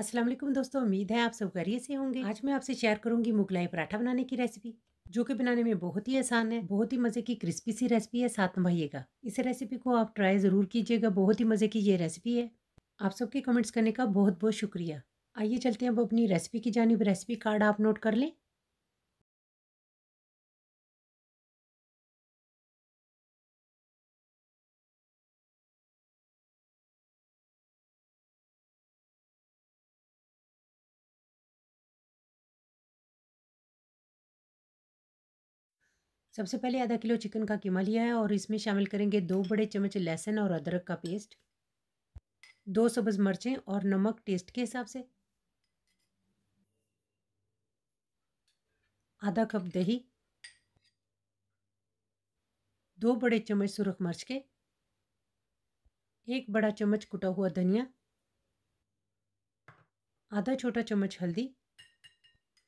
असलम दोस्तों उम्मीद है आप सब करिए से होंगे आज मैं आपसे शेयर करूंगी मुगलाई पराठा बनाने की रेसिपी जो कि बनाने में बहुत ही आसान है बहुत ही मज़े की क्रिस्पी सी रेसिपी है साथ निभाइएगा इस रेसिपी को आप ट्राई ज़रूर कीजिएगा बहुत ही मज़े की ये रेसिपी है आप सबके कमेंट्स करने का बहुत बहुत शुक्रिया आइए चलते हैं अब अपनी रेसिपी की जानब रेसिपी कार्ड आप नोट कर लें सबसे पहले आधा किलो चिकन का कीमा लिया है और इसमें शामिल करेंगे दो बड़े चम्मच लहसुन और अदरक का पेस्ट दो सब्ज़ मिर्चें और नमक टेस्ट के हिसाब से आधा कप दही दो बड़े चम्मच सुरख मिर्च के एक बड़ा चम्मच कुटा हुआ धनिया आधा छोटा चम्मच हल्दी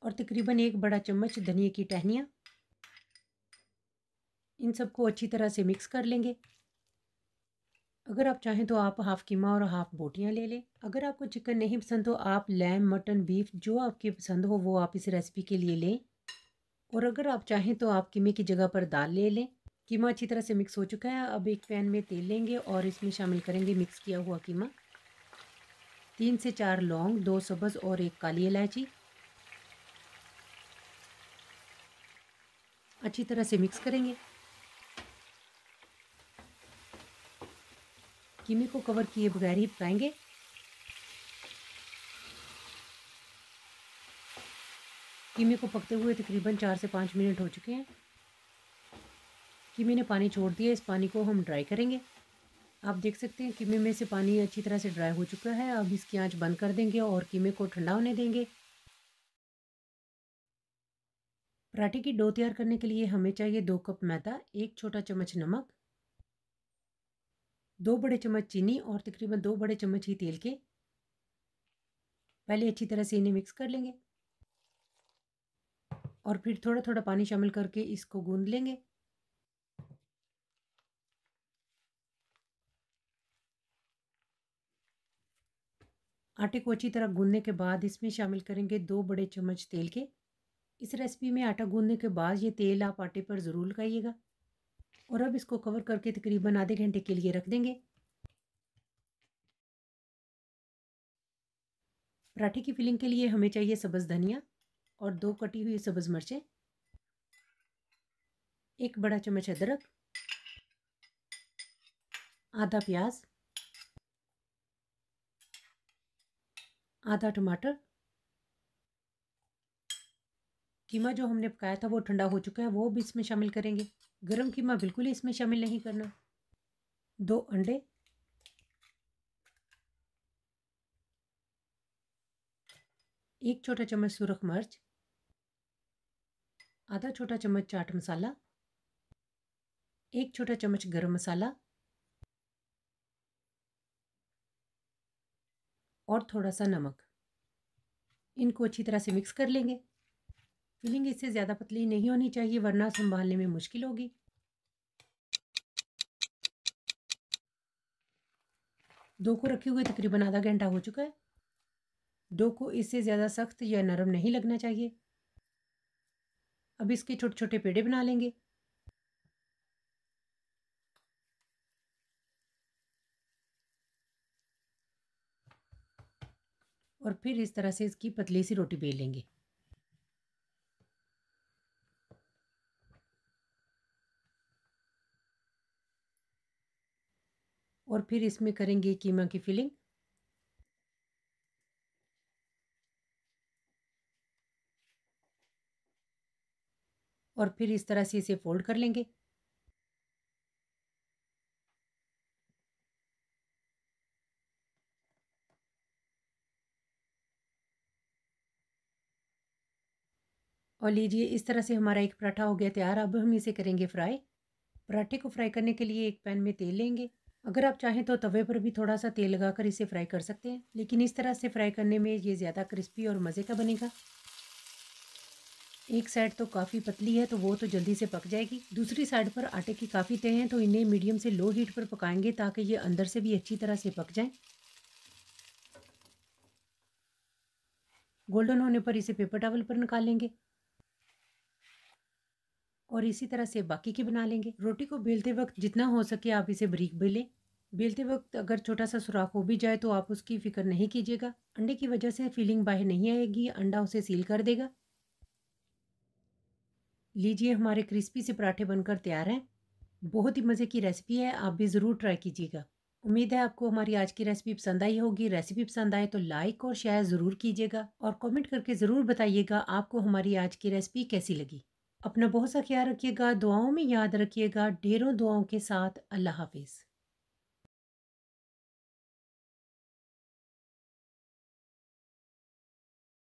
और तकरीबन एक बड़ा चम्मच धनिया की टहनिया इन सबको अच्छी तरह से मिक्स कर लेंगे अगर आप चाहें तो आप हाफ़ कीमा और हाफ़ बोटियाँ ले लें अगर आपको चिकन नहीं पसंद तो आप लैम मटन बीफ जो आपके पसंद हो वो आप इस रेसिपी के लिए लें और अगर आप चाहें तो आप कीमे की जगह पर दाल ले लें कीमा अच्छी तरह से मिक्स हो चुका है अब एक पैन में तेल लेंगे और इसमें शामिल करेंगे मिक्स किया हुआ कीमा तीन से चार लौंग दो सब्ज़ और एक काली इलायची अच्छी तरह से मिक्स करेंगे कीमे को कवर किए बगैर ही पकाएंगे कीमे को पकते हुए तकरीबन चार से पाँच मिनट हो चुके हैं कीमे ने पानी छोड़ दिया इस पानी को हम ड्राई करेंगे आप देख सकते हैं कीमे में से पानी अच्छी तरह से ड्राई हो चुका है अब इसकी आंच बंद कर देंगे और कीमे को ठंडा होने देंगे पराठे की डो तैयार करने के लिए हमें चाहिए दो कप मैदा एक छोटा चम्मच नमक दो बड़े चम्मच चीनी और तकरीबन दो बड़े चम्मच ही तेल के पहले अच्छी तरह से इन्हें मिक्स कर लेंगे और फिर थोड़ा थोड़ा पानी शामिल करके इसको गूंद लेंगे आटे को अच्छी तरह गूंदने के बाद इसमें शामिल करेंगे दो बड़े चम्मच तेल के इस रेसिपी में आटा गूंदने के बाद ये तेल आप आटे पर ज़रूर लगाइएगा और अब इसको कवर करके तकरीबन आधे घंटे के लिए रख देंगे पराठे की फिलिंग के लिए हमें चाहिए सब्ज़ धनिया और दो कटी हुई सब्ज़ मिर्चें एक बड़ा चम्मच अदरक आधा प्याज आधा टमाटर कीमा जो हमने पकाया था वो ठंडा हो चुका है वो भी इसमें शामिल करेंगे गर्म कीमा बिल्कुल ही इसमें शामिल नहीं करना दो अंडे एक छोटा चम्मच सुरख मिर्च आधा छोटा चम्मच चाट मसाला एक छोटा चम्मच गरम मसाला और थोड़ा सा नमक इनको अच्छी तरह से मिक्स कर लेंगे फिलिंग इससे ज़्यादा पतली नहीं होनी चाहिए वरना संभालने में मुश्किल होगी डो को रखे हुए तकरीबन आधा घंटा हो चुका है डो को इससे ज़्यादा सख्त या नरम नहीं लगना चाहिए अब इसके छोटे छोटे पेड़े बना लेंगे और फिर इस तरह से इसकी पतली सी रोटी बेल लेंगे और फिर इसमें करेंगे कीमा की फिलिंग और फिर इस तरह से इसे फोल्ड कर लेंगे और लीजिए इस तरह से हमारा एक पराठा हो गया तैयार अब हम इसे करेंगे फ्राई पराठे को फ्राई करने के लिए एक पैन में तेल लेंगे अगर आप चाहें तो तवे पर भी थोड़ा सा तेल लगाकर इसे फ्राई कर सकते हैं लेकिन इस तरह से फ्राई करने में ये ज़्यादा क्रिस्पी और मज़े का बनेगा एक साइड तो काफ़ी पतली है तो वो तो जल्दी से पक जाएगी दूसरी साइड पर आटे की काफ़ी तय हैं तो इन्हें मीडियम से लो हीट पर पकाएंगे ताकि ये अंदर से भी अच्छी तरह से पक जाएं गोल्डन होने पर इसे पेपर टॉवल पर निकालेंगे और इसी तरह से बाकी की बना लेंगे रोटी को बेलते वक्त जितना हो सके आप इसे बरीक बेलें बेलते वक्त अगर छोटा सा सुराख हो भी जाए तो आप उसकी फिक्र नहीं कीजिएगा अंडे की वजह से फीलिंग बाहर नहीं आएगी अंडा उसे सील कर देगा लीजिए हमारे क्रिस्पी से पराठे बनकर तैयार हैं बहुत ही मज़े की रेसिपी है आप भी ज़रूर ट्राई कीजिएगा उम्मीद है आपको हमारी आज की रेसिपी पसंद आई होगी रेसिपी पसंद आए तो लाइक और शेयर ज़रूर कीजिएगा और कमेंट करके ज़रूर बताइएगा आपको हमारी आज की रेसिपी कैसी लगी अपना बहुत सा ख्याल रखिएगा दुआओं में याद रखिएगा ढेरों दुआओं के साथ अल्लाह हाफिज़